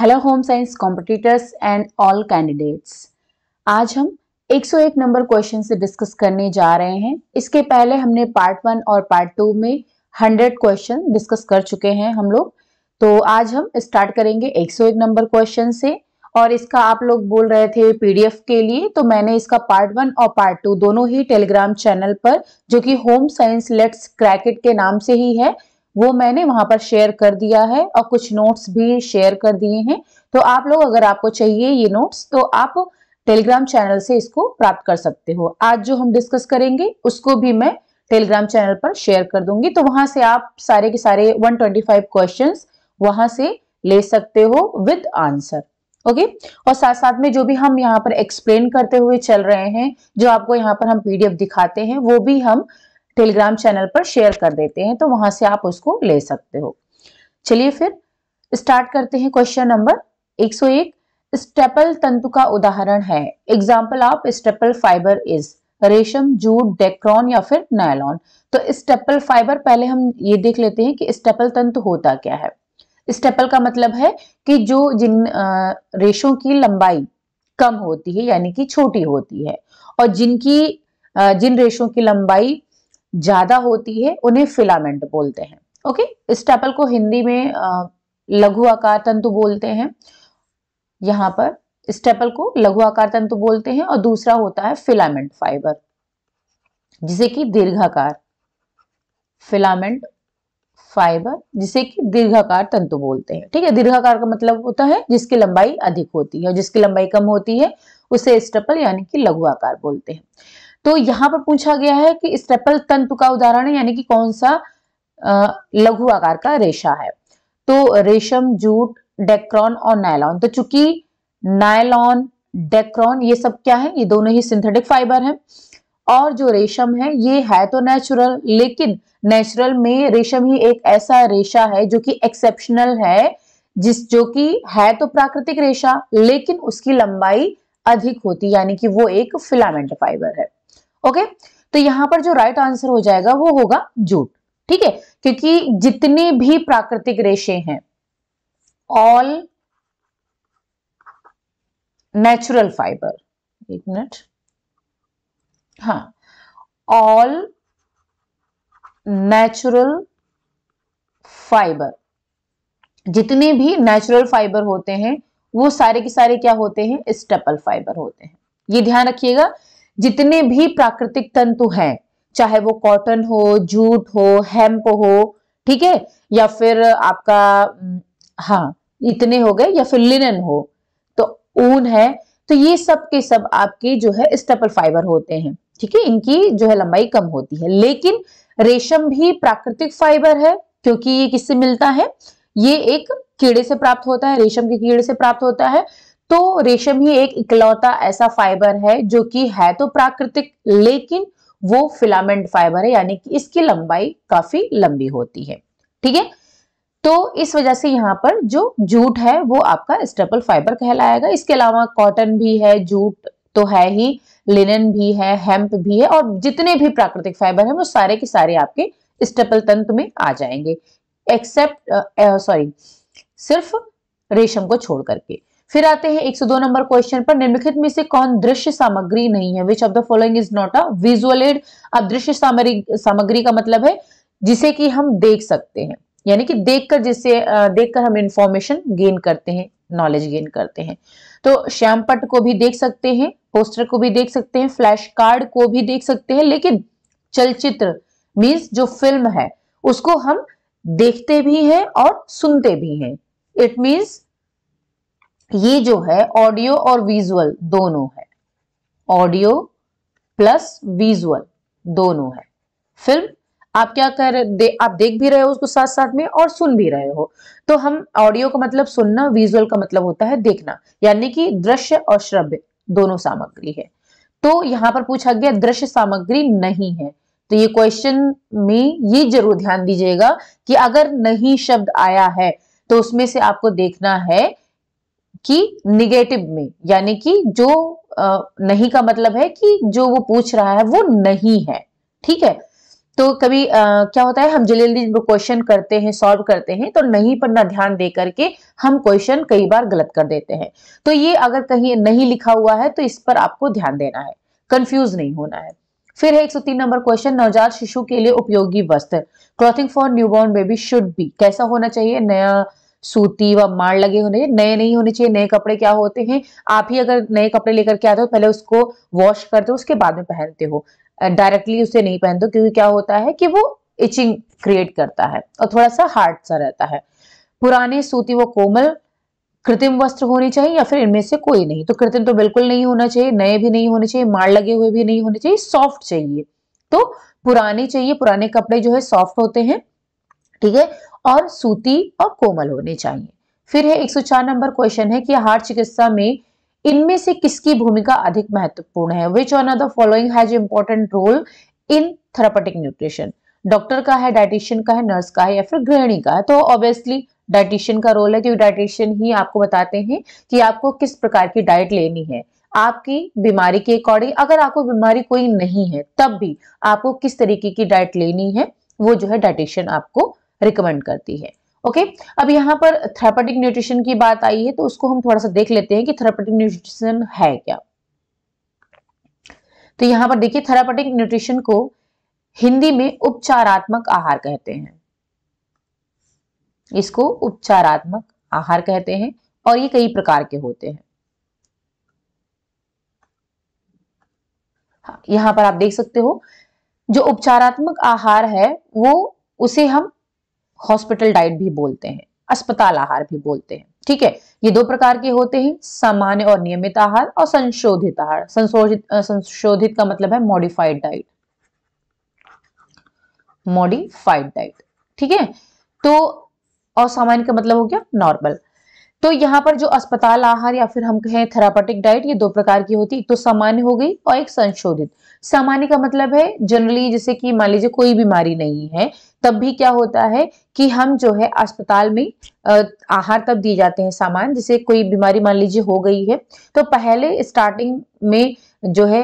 Hello home science competitors and all candidates आज हम 101 number question से डिस्कस करने जा रहे हैं इसके पहले हमने पार्ट वन और पार्ट टू में 100 क्वेश्चन डिस्कस कर चुके हैं हम लोग तो आज हम स्टार्ट करेंगे 101 नंबर क्वेश्चन से और इसका आप लोग बोल रहे थे पीडीएफ के लिए तो मैंने इसका पार्ट वन और पार्ट टू दोनों ही टेलीग्राम चैनल पर जो कि होम साइंस लेट्स क्रैकेट के नाम से ही है वो मैंने वहां पर शेयर कर दिया है और कुछ नोट्स भी शेयर कर दिए हैं तो आप लोग अगर आपको चाहिए ये नोट्स तो आप टेलीग्राम चैनल से इसको प्राप्त कर सकते हो आज जो हम डिस्कस करेंगे उसको भी मैं टेलीग्राम चैनल पर शेयर कर दूंगी तो वहां से आप सारे के सारे 125 क्वेश्चंस वहां से ले सकते हो विद आंसर ओके और साथ साथ में जो भी हम यहाँ पर एक्सप्लेन करते हुए चल रहे हैं जो आपको यहाँ पर हम पीडीएफ दिखाते हैं वो भी हम टेलीग्राम चैनल पर शेयर कर देते हैं तो वहां से आप उसको ले सकते हो चलिए फिर स्टार्ट करते हैं क्वेश्चन नंबर 101 स्टेपल तंतु का उदाहरण है एग्जाम्पल आप स्टेपल फाइबर इज रेशम जूट डेक्रॉन या फिर नायलॉन तो स्टेपल फाइबर पहले हम ये देख लेते हैं कि स्टेपल तंतु होता क्या है स्टेपल का मतलब है कि जो जिन रेशों की लंबाई कम होती है यानी कि छोटी होती है और जिनकी जिन रेशों की लंबाई ज्यादा होती है उन्हें फिलामेंट बोलते हैं ओके इस को हिंदी में लघु आकार तंतु बोलते हैं यहां पर स्टेपल को लघु आकार तंतु बोलते हैं और दूसरा होता है फिलामेंट फाइबर जिसे कि दीर्घाकार फिलामेंट फाइबर जिसे कि दीर्घाकार तंतु बोलते हैं ठीक है दीर्घाकार का मतलब होता है जिसकी लंबाई अधिक होती है और जिसकी लंबाई कम होती है उसे स्टेपल यानी कि लघु आकार बोलते हैं तो यहां पर पूछा गया है कि स्टेपल तंतु का उदाहरण है यानी कि कौन सा लघु आकार का रेशा है तो रेशम जूट डेक्रॉन और नायलॉन तो चूंकि नायलॉन डेक्रॉन ये सब क्या है ये दोनों ही सिंथेटिक फाइबर हैं और जो रेशम है ये है तो नेचुरल लेकिन नेचुरल में रेशम ही एक ऐसा रेशा है जो कि एक्सेप्शनल है जिस जो कि है तो प्राकृतिक रेशा लेकिन उसकी लंबाई अधिक होती यानी कि वो एक फिलामेंट फाइबर है ओके तो यहां पर जो राइट आंसर हो जाएगा वो होगा जूट ठीक है क्योंकि जितने भी प्राकृतिक रेशे हैं ऑल नेचुरल फाइबर एक मिनट हाँ ऑल नेचुरल फाइबर जितने भी नेचुरल फाइबर होते हैं वो सारे के सारे क्या होते हैं स्टेपल फाइबर होते हैं ये ध्यान रखिएगा जितने भी प्राकृतिक तंतु हैं चाहे वो कॉटन हो जूट हो हेम्प हो ठीक है या फिर आपका हाँ इतने हो गए या फिर लिनन हो तो ऊन है तो ये सब के सब आपके जो है स्टेपल फाइबर होते हैं ठीक है इनकी जो है लंबाई कम होती है लेकिन रेशम भी प्राकृतिक फाइबर है क्योंकि ये किससे मिलता है ये एक कीड़े से प्राप्त होता है रेशम के कीड़े से प्राप्त होता है तो रेशम ही एक इकलौता ऐसा फाइबर है जो कि है तो प्राकृतिक लेकिन वो फिलामेंट फाइबर है यानी कि इसकी लंबाई काफी लंबी होती है ठीक है तो इस वजह से यहाँ पर जो जूट है वो आपका स्टेपल फाइबर कहलाएगा इसके अलावा कॉटन भी है जूट तो है ही लिनन भी है हेम्प भी है और जितने भी प्राकृतिक फाइबर है वो सारे के सारे आपके स्टेपल तंत्र में आ जाएंगे एक्सेप्ट सॉरी सिर्फ रेशम को छोड़ करके फिर आते हैं 102 नंबर क्वेश्चन पर निम्नलिखित में से कौन दृश्य सामग्री नहीं है which of the following is not a visual aid अब दृश्य सामग्री का मतलब है जिसे कि हम देख सकते हैं यानी कि देखकर जिससे देखकर हम इंफॉर्मेशन गेन करते हैं नॉलेज गेन करते हैं तो श्यामपट को भी देख सकते हैं पोस्टर को भी देख सकते हैं फ्लैश कार्ड को भी देख सकते हैं लेकिन चलचित्र मीन्स जो फिल्म है उसको हम देखते भी हैं और सुनते भी हैं इट मीन्स ये जो है ऑडियो और विजुअल दोनों है ऑडियो प्लस विजुअल दोनों है फिल्म आप क्या कर दे, आप देख भी रहे हो उसको साथ साथ में और सुन भी रहे हो तो हम ऑडियो का मतलब सुनना विजुअल का मतलब होता है देखना यानी कि दृश्य और श्रव्य दोनों सामग्री है तो यहां पर पूछा गया दृश्य सामग्री नहीं है तो ये क्वेश्चन में ये जरूर ध्यान दीजिएगा कि अगर नहीं शब्द आया है तो उसमें से आपको देखना है कि निगेटिव में यानी कि जो आ, नहीं का मतलब है कि जो वो पूछ रहा है वो नहीं है ठीक है तो कभी आ, क्या होता है हम जल्दी जल्दी क्वेश्चन करते हैं सॉल्व करते हैं तो नहीं पर ना ध्यान दे करके हम क्वेश्चन कई बार गलत कर देते हैं तो ये अगर कहीं नहीं लिखा हुआ है तो इस पर आपको ध्यान देना है कंफ्यूज नहीं होना है फिर है तीन नंबर क्वेश्चन नवजात शिशु के लिए उपयोगी वस्त्र clothing for newborn baby should be कैसा होना चाहिए नया सूती व माड़ लगे होने चाहिए नए नहीं होने चाहिए नए कपड़े क्या होते हैं आप ही अगर नए कपड़े लेकर के आते हो पहले उसको वॉश करते हो उसके बाद में पहनते हो डायरेक्टली उसे नहीं पहनते क्योंकि क्या होता है कि वो इचिंग क्रिएट करता है और थोड़ा सा हार्ड सा रहता है पुराने सूती व कोमल कृत्रिम वस्त्र होने चाहिए या फिर इनमें से कोई नहीं तो कृत्रिम तो बिल्कुल नहीं होना चाहिए नए भी नहीं होने चाहिए माड़ लगे हुए भी नहीं होने चाहिए सॉफ्ट चाहिए तो पुराने चाहिए पुराने कपड़े जो है सॉफ्ट होते हैं ठीक है और सूती और कोमल होने चाहिए फिर है 104 नंबर क्वेश्चन है कि हार्ट चिकित्सा में इनमें से किसकी भूमिका अधिक महत्वपूर्ण है which on of the following has important role in therapeutic nutrition doctor का है डायटिशियन का है नर्स का है या फिर गृहिणी का है तो ऑब्वियसली डायटिशियन का रोल है क्योंकि डायटिशियन ही आपको बताते हैं कि आपको किस प्रकार की डाइट लेनी है आपकी बीमारी के अकॉर्डिंग अगर आपको बीमारी कोई नहीं है तब भी आपको किस तरीके की डाइट लेनी है वो जो है डायटिशियन आपको रिकमेंड करती है ओके okay? अब यहाँ पर थेरापेटिक न्यूट्रिशन की बात आई है तो उसको हम थोड़ा सा देख लेते हैं कि थेरापेटिक न्यूट्रिशन है क्या तो यहाँ पर देखिए थेरापेटिक न्यूट्रिशन को हिंदी में उपचारात्मक आहार कहते हैं इसको उपचारात्मक आहार कहते हैं और ये कई प्रकार के होते हैं हाँ, यहां पर आप देख सकते हो जो उपचारात्मक आहार है वो उसे हम हॉस्पिटल डाइट भी बोलते हैं अस्पताल आहार भी बोलते हैं ठीक है ये दो प्रकार के होते हैं सामान्य और नियमित आहार और संशोधित आहार संशोधित संशोधित का मतलब है मॉडिफाइड डाइट मॉडिफाइड डाइट ठीक है तो और सामान्य का मतलब हो गया नॉर्मल तो यहाँ पर जो अस्पताल आहार या फिर हम कहें थेरापेटिक डाइट ये दो प्रकार की होती है तो सामान्य हो गई और एक संशोधित सामान्य का मतलब है जनरली जैसे कि मान लीजिए कोई बीमारी नहीं है तब भी क्या होता है कि हम जो है अस्पताल में आहार तब दिए जाते हैं सामान जैसे कोई बीमारी मान लीजिए हो गई है तो पहले स्टार्टिंग में जो है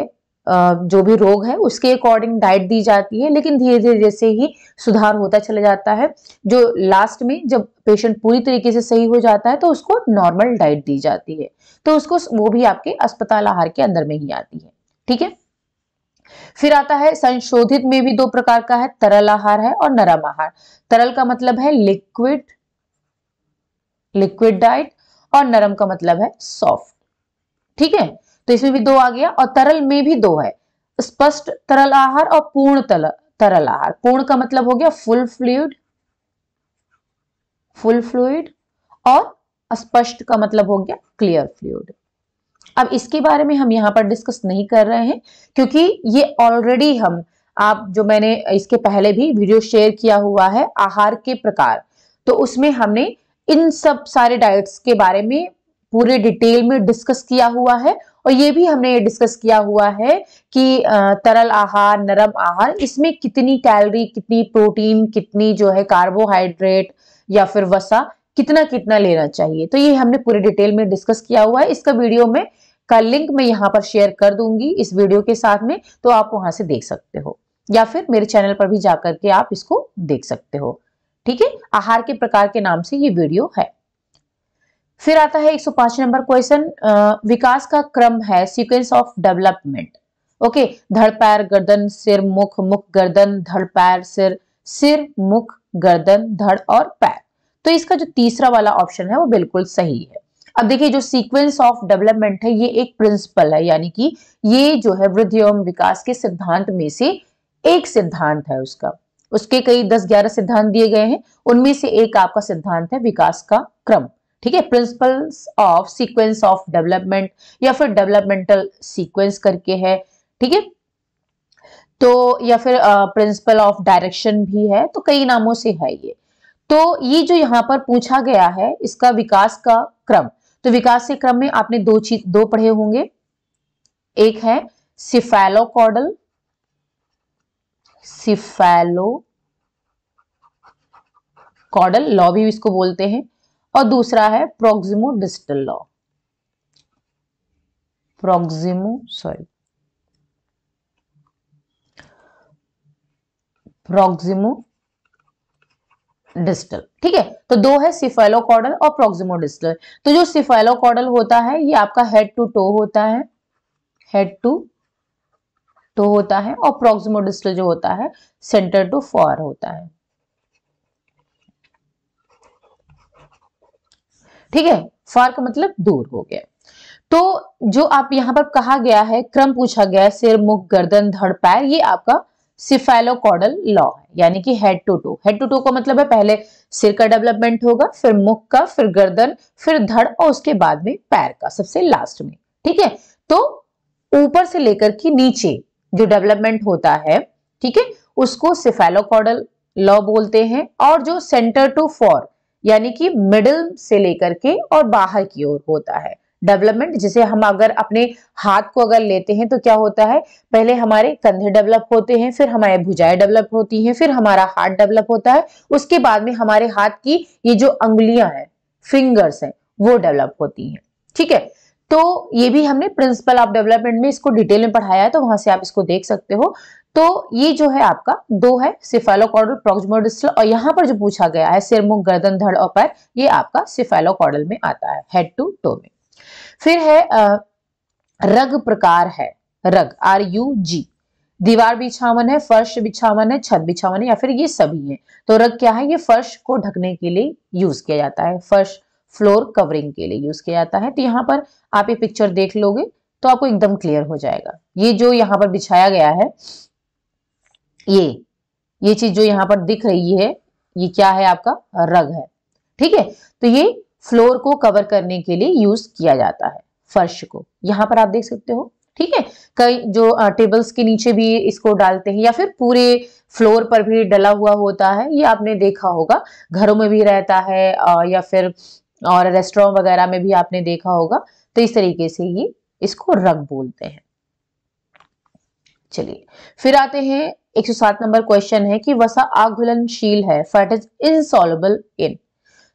जो भी रोग है उसके अकॉर्डिंग डाइट दी जाती है लेकिन धीरे धीरे जैसे ही सुधार होता चला जाता है जो लास्ट में जब पेशेंट पूरी तरीके से सही हो जाता है तो उसको नॉर्मल डाइट दी जाती है तो उसको वो भी आपके अस्पताल आहार के अंदर में ही आती है ठीक है फिर आता है संशोधित में भी दो प्रकार का है तरल आहार है और नरम आहार तरल का मतलब है लिक्विड लिक्विड डाइट और नरम का मतलब है सॉफ्ट ठीक है तो इसमें भी दो आ गया और तरल में भी दो है स्पष्ट तरल आहार और पूर्ण तरल तरल आहार पूर्ण का मतलब हो गया फुल फ्लूड फुल फ्लूड और स्पष्ट का मतलब हो गया क्लियर फ्लूड अब इसके बारे में हम यहां पर डिस्कस नहीं कर रहे हैं क्योंकि ये ऑलरेडी हम आप जो मैंने इसके पहले भी वीडियो शेयर किया हुआ है आहार के प्रकार तो उसमें हमने इन सब सारे डाइट्स के बारे में पूरे डिटेल में डिस्कस किया हुआ है और ये भी हमने डिस्कस किया हुआ है कि तरल आहार नरम आहार इसमें कितनी कैलोरी कितनी प्रोटीन कितनी जो है कार्बोहाइड्रेट या फिर वसा कितना कितना लेना चाहिए तो ये हमने पूरे डिटेल में डिस्कस किया हुआ है इसका वीडियो में का लिंक मैं यहाँ पर शेयर कर दूंगी इस वीडियो के साथ में तो आप वहां से देख सकते हो या फिर मेरे चैनल पर भी जाकर के आप इसको देख सकते हो ठीक है आहार के प्रकार के नाम से ये वीडियो है फिर आता है 105 नंबर क्वेश्चन विकास का क्रम है सीक्वेंस ऑफ डेवलपमेंट ओके धड़ पैर गर्दन सिर मुख मुख गर्दन धड़ पैर सिर सिर मुख गर्दन धड़ और पैर तो इसका जो तीसरा वाला ऑप्शन है वो बिल्कुल सही है अब देखिए जो सीक्वेंस ऑफ डेवलपमेंट है ये एक प्रिंसिपल है यानी कि ये जो है वृद्धि एवं विकास के सिद्धांत में से एक सिद्धांत है उसका उसके कई दस ग्यारह सिद्धांत दिए गए हैं उनमें से एक आपका सिद्धांत है विकास का क्रम ठीक है principles of sequence of development या फिर डेवलपमेंटल सीक्वेंस करके है ठीक है तो या फिर प्रिंसिपल ऑफ डायरेक्शन भी है तो कई नामों से है ये तो ये जो यहाँ पर पूछा गया है इसका विकास का क्रम तो विकास के क्रम में आपने दो चीज दो पढ़े होंगे एक है सिफेलोकॉडल सिफेलो कॉडल लॉ भी इसको बोलते हैं और दूसरा है proximo distal law proximo sorry proximo distal ठीक है तो दो है सिफेलोकॉडल और प्रोक्सिमो डिस्टल तो जो सिफेलोकॉडल होता है ये आपका हेड टू टो होता है हेड टू टो होता है और प्रोक्सिमो डिस्टल जो होता है सेंटर टू फॉर होता है ठीक है फार का मतलब दूर हो गया तो जो आप यहाँ पर कहा गया है क्रम पूछा गया सिर मुख गर्दन धड़ पैर ये आपका सिफेलोकॉडल लॉ है यानी कि head to toe head to toe का मतलब है पहले सिर का डेवलपमेंट होगा फिर मुख का फिर गर्दन फिर धड़ और उसके बाद में पैर का सबसे लास्ट में ठीक है तो ऊपर से लेकर के नीचे जो डेवलपमेंट होता है ठीक है उसको सिफेलोकॉडल लॉ बोलते हैं और जो सेंटर टू फॉर यानी कि मिडल से लेकर के और बाहर की ओर होता है डेवलपमेंट जिसे हम अगर अपने हाथ को अगर लेते हैं तो क्या होता है पहले हमारे कंधे डेवलप होते हैं फिर हमारे भुजाएं डेवलप होती हैं फिर हमारा हाथ डेवलप होता है उसके बाद में हमारे हाथ की ये जो अंगुलियां हैं फिंगर्स हैं वो डेवलप होती हैं ठीक है तो ये भी हमने प्रिंसिपल ऑफ डेवलपमेंट में इसको डिटेल में पढ़ाया है तो वहां से आप इसको देख सकते हो तो ये जो है आपका दो है सिफेलोकॉर्डल प्रोक्सिमोडिस्टल और यहाँ पर जो पूछा गया है सिरमुख गर्दन धड़ और पैर ये आपका सिफेलोकॉर्डल में आता है हेड टू टो में फिर है रग प्रकार है रग आर यू जी दीवार बिछावन है फर्श बिछावन है छत बिछावन है या फिर ये सभी है तो रग क्या है ये फर्श को ढकने के लिए यूज किया जाता है फर्श फ्लोर कवरिंग के लिए यूज किया जाता है तो यहाँ पर आप ये पिक्चर देख लोगे तो आपको एकदम क्लियर हो जाएगा ये जो यहाँ पर बिछाया गया है ये ये चीज जो यहाँ पर दिख रही है ये क्या है आपका रग है ठीक है तो ये फ्लोर को कवर करने के लिए यूज किया जाता है फर्श को यहाँ पर आप देख सकते हो ठीक है कई जो टेबल्स के नीचे भी इसको डालते हैं या फिर पूरे फ्लोर पर भी डला हुआ होता है ये आपने देखा होगा घरों में भी रहता है या फिर और रेस्टोरेंट वगैरह में भी आपने देखा होगा तो इस तरीके से ये इसको रग बोलते हैं चलिए फिर आते हैं 107 नंबर क्वेश्चन है कि वसा आघुलनशील है फैट इज इनसॉल्युबल इन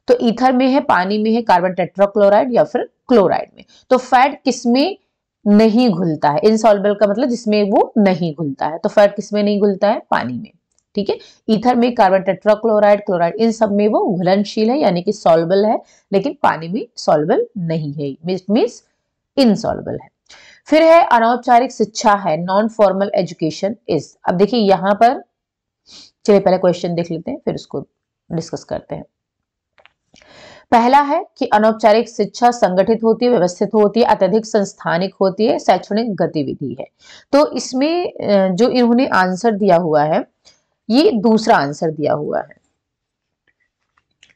तो ईथर में है पानी में है कार्बन टेट्राक्लोराइड या फिर क्लोराइड में तो फैट किसमें नहीं घुलता है इनसॉल्युबल का मतलब जिसमें वो नहीं घुलता है तो फैट किसमें नहीं घुलता है पानी में ठीक है ईथर में कार्बन टेट्राक्लोराइड क्लोराइड इन सब में वो घुलनशील है यानी कि सॉल्बल है लेकिन पानी में सॉल्बल नहीं है इट मीन्स इनसॉल्बल है फिर है अनौपचारिक शिक्षा है नॉन फॉर्मल एजुकेशन इज अब देखिए यहां पर चलिए पहले क्वेश्चन देख लेते हैं फिर उसको डिस्कस करते हैं पहला है कि अनौपचारिक शिक्षा संगठित होती है व्यवस्थित होती है अत्यधिक संस्थानिक होती है शैक्षणिक गतिविधि है तो इसमें जो इन्होंने आंसर दिया हुआ है ये दूसरा आंसर दिया हुआ है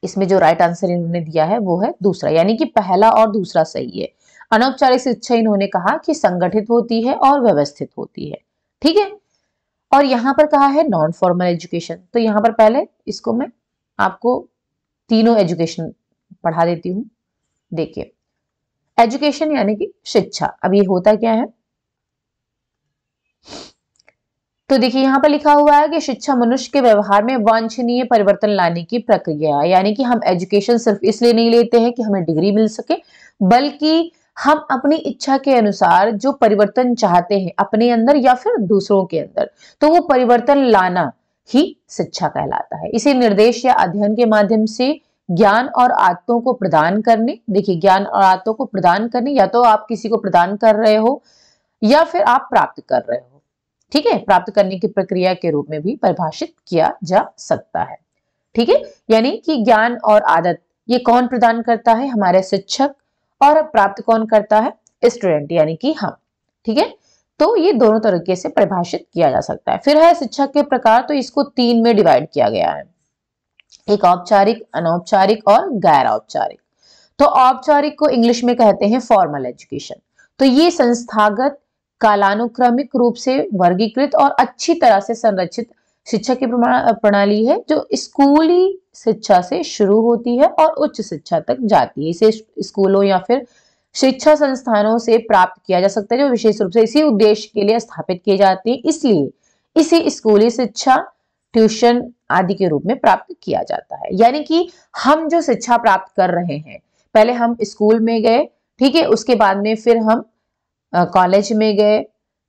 इसमें जो राइट आंसर इन्होंने दिया है वो है दूसरा यानी कि पहला और दूसरा सही है अनौपचारिक शिक्षा इन्होंने कहा कि संगठित होती है और व्यवस्थित होती है ठीक है और यहाँ पर कहा है नॉन फॉर्मल एजुकेशन तो यहाँ पर पहले इसको मैं आपको तीनों एजुकेशन पढ़ा देती हूँ देखिए एजुकेशन यानी कि शिक्षा अब ये होता क्या है तो देखिए यहाँ पर लिखा हुआ है कि शिक्षा मनुष्य के व्यवहार में वांछनीय परिवर्तन लाने की प्रक्रिया है यानी कि हम एजुकेशन सिर्फ इसलिए नहीं लेते हैं कि हमें डिग्री मिल सके बल्कि हम अपनी इच्छा के अनुसार जो परिवर्तन चाहते हैं अपने अंदर या फिर दूसरों के अंदर तो वो परिवर्तन लाना ही शिक्षा कहलाता है इसे निर्देश या अध्ययन के माध्यम से ज्ञान और आदतों को प्रदान करने देखिए ज्ञान और आदतों को प्रदान करने या तो आप किसी को प्रदान कर रहे हो या फिर आप प्राप्त कर रहे हो ठीक है प्राप्त करने की प्रक्रिया के रूप में भी परिभाषित किया जा सकता है ठीक है यानी कि ज्ञान और आदत ये कौन प्रदान करता है हमारे शिक्षक और प्राप्त कौन करता है स्टूडेंट यानी कि हम ठीक है तो ये दोनों तरीके से परिभाषित किया जा सकता है फिर है शिक्षक के प्रकार तो इसको तीन में डिवाइड किया गया है एक औपचारिक अनौपचारिक और गैर औपचारिक तो औपचारिक को इंग्लिश में कहते हैं फॉर्मल एजुकेशन तो ये संस्थागत कालानुक्रमिक रूप से वर्गीकृत और अच्छी तरह से संरचित शिक्षा की प्रणाली है जो स्कूली शिक्षा से शुरू होती है और उच्च शिक्षा तक जाती है इसे स्कूलों या फिर शिक्षा संस्थानों से प्राप्त किया जा सकता है जो विशेष रूप से इसी उद्देश्य के लिए स्थापित किए जाते हैं इसलिए इसे स्कूली शिक्षा ट्यूशन आदि के रूप में प्राप्त किया जाता है यानी कि हम जो शिक्षा प्राप्त कर रहे हैं पहले हम स्कूल में गए ठीक है उसके बाद में फिर हम कॉलेज में गए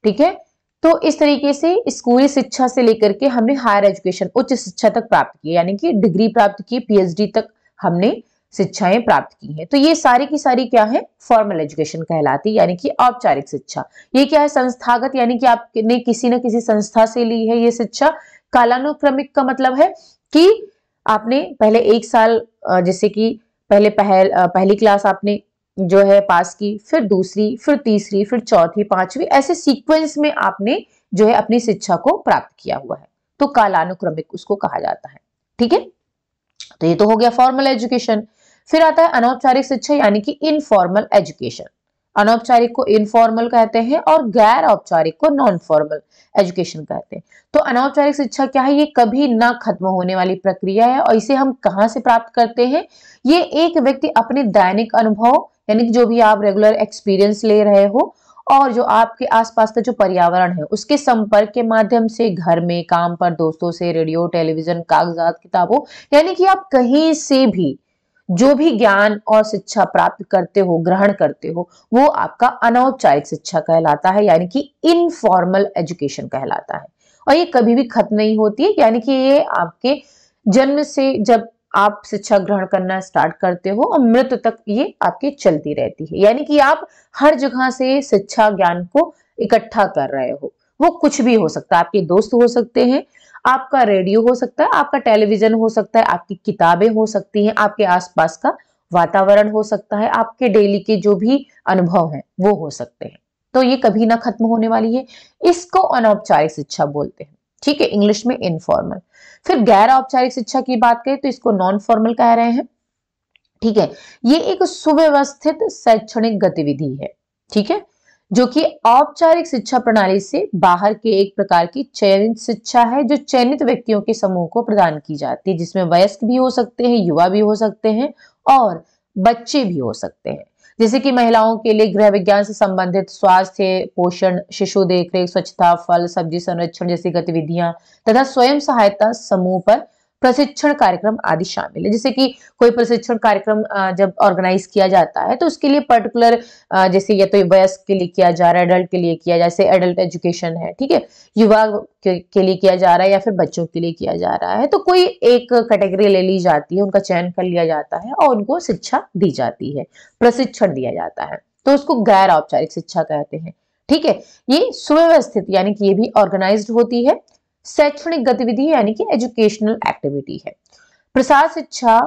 ठीक है तो इस तरीके से स्कूली शिक्षा से लेकर के हमने हायर एजुकेशन उच्च शिक्षा तक प्राप्त की यानी कि डिग्री प्राप्त की पीएचडी तक हमने शिक्षाएं प्राप्त की हैं तो ये सारी की सारी क्या है फॉर्मल एजुकेशन कहलाती है यानी कि औपचारिक शिक्षा ये क्या है संस्थागत यानी कि आपने किसी न किसी संस्था से ली है ये शिक्षा कालानुक्रमिक का मतलब है कि आपने पहले एक साल जैसे कि पहले पहल पहली क्लास आपने जो है पास की फिर दूसरी फिर तीसरी फिर चौथी पांचवी ऐसे सीक्वेंस में आपने जो है अपनी शिक्षा को प्राप्त किया हुआ है तो कालानुक्रमिक उसको कहा जाता है ठीक है तो ये तो हो गया फॉर्मल एजुकेशन फिर आता है अनौपचारिक शिक्षा यानी कि इनफॉर्मल एजुकेशन अनौपचारिक को इनफॉर्मल कहते हैं और गैर औपचारिक को नॉन फॉर्मल एजुकेशन कहते हैं तो अनौपचारिक शिक्षा क्या है ये कभी ना खत्म होने वाली प्रक्रिया है और इसे हम कहां से प्राप्त करते हैं ये एक व्यक्ति अपने दैनिक अनुभव यानी कि जो भी आप रेगुलर एक्सपीरियंस ले रहे हो और जो आपके आसपास का जो पर्यावरण है उसके संपर्क के माध्यम से घर में काम पर दोस्तों से रेडियो टेलीविजन कागजात किताबों यानी कि आप कहीं से भी जो भी ज्ञान और शिक्षा प्राप्त करते हो ग्रहण करते हो वो आपका अनौपचारिक शिक्षा कहलाता है यानी कि इनफॉर्मल एजुकेशन कहलाता है और ये कभी भी खत्म नहीं होती है यानी कि ये आपके जन्म से जब आप शिक्षा ग्रहण करना स्टार्ट करते हो और मृत्यु तक ये आपकी चलती रहती है यानी कि आप हर जगह से शिक्षा ज्ञान को इकट्ठा कर रहे हो वो कुछ भी हो सकता है आपके दोस्त हो सकते हैं आपका रेडियो हो सकता है आपका टेलीविजन हो सकता है आपकी किताबें हो सकती हैं आपके आसपास का वातावरण हो सकता है आपके डेली के जो भी अनुभव हैं वो हो सकते हैं तो ये कभी ना खत्म होने वाली है इसको अनौपचारिक शिक्षा बोलते हैं ठीक है इंग्लिश में इनफॉर्मल फिर गैर औपचारिक शिक्षा की बात करें तो इसको नॉन फॉर्मल कह रहे हैं ठीक है ये एक सुव्यवस्थित शैक्षणिक गतिविधि है ठीक है जो कि औपचारिक शिक्षा प्रणाली से बाहर के एक प्रकार की चयनित शिक्षा है जो चयनित व्यक्तियों के समूह को प्रदान की जाती है जिसमें वयस्क भी हो सकते हैं युवा भी हो सकते हैं और बच्चे भी हो सकते हैं जैसे कि महिलाओं के लिए गृह विज्ञान से संबंधित स्वास्थ्य पोषण शिशु देखरेख स्वच्छता फल सब्जी संरक्षण जैसी गतिविधियां तथा स्वयं सहायता समूह पर प्रशिक्षण कार्यक्रम आदि शामिल है जैसे कि कोई प्रशिक्षण कार्यक्रम जब ऑर्गेनाइज किया जाता है तो उसके लिए पर्टिकुलर जैसे या तो वयस्क के लिए किया जा रहा है एडल्ट के लिए किया जा जैसे एडल्ट एजुकेशन है ठीक है युवा के, के लिए किया जा रहा है या फिर बच्चों के लिए किया जा रहा है तो कोई एक कैटेगरी ले ली जाती है उनका चयन कर लिया जाता है और उनको शिक्षा दी जाती है प्रशिक्षण दिया जाता है तो उसको गैर औपचारिक शिक्षा कहते हैं ठीक है ये सुव्यवस्थित यानी कि ये भी ऑर्गेनाइज्ड होती है शैक्षणिक गतिविधि यानी कि एजुकेशनल एक्टिविटी है प्रसार शिक्षा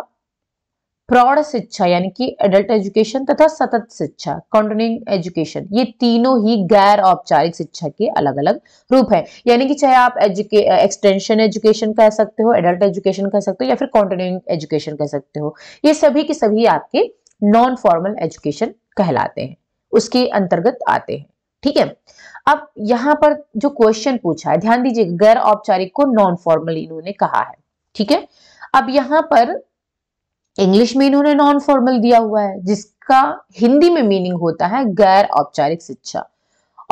प्रौढ़ शिक्षा यानी कि एडल्ट एजुकेशन तथा सतत शिक्षा कॉन्टिन्यूंग एजुकेशन ये तीनों ही गैर औपचारिक शिक्षा के अलग अलग रूप है यानी कि चाहे आप एजुके एक्सटेंशन एजुकेशन कह सकते हो एडल्ट एजुकेशन कह सकते हो या फिर कॉन्टिन्यूंग एजुकेशन कह सकते हो ये सभी के सभी आपके नॉन फॉर्मल एजुकेशन कहलाते हैं उसके अंतर्गत आते हैं ठीक है अब यहां पर जो क्वेश्चन पूछा है ध्यान दीजिए गैर औपचारिक को नॉन फॉर्मली इन्होंने कहा है ठीक है अब यहाँ पर इंग्लिश में इन्होंने नॉन फॉर्मल दिया हुआ है जिसका हिंदी में मीनिंग होता है गैर औपचारिक शिक्षा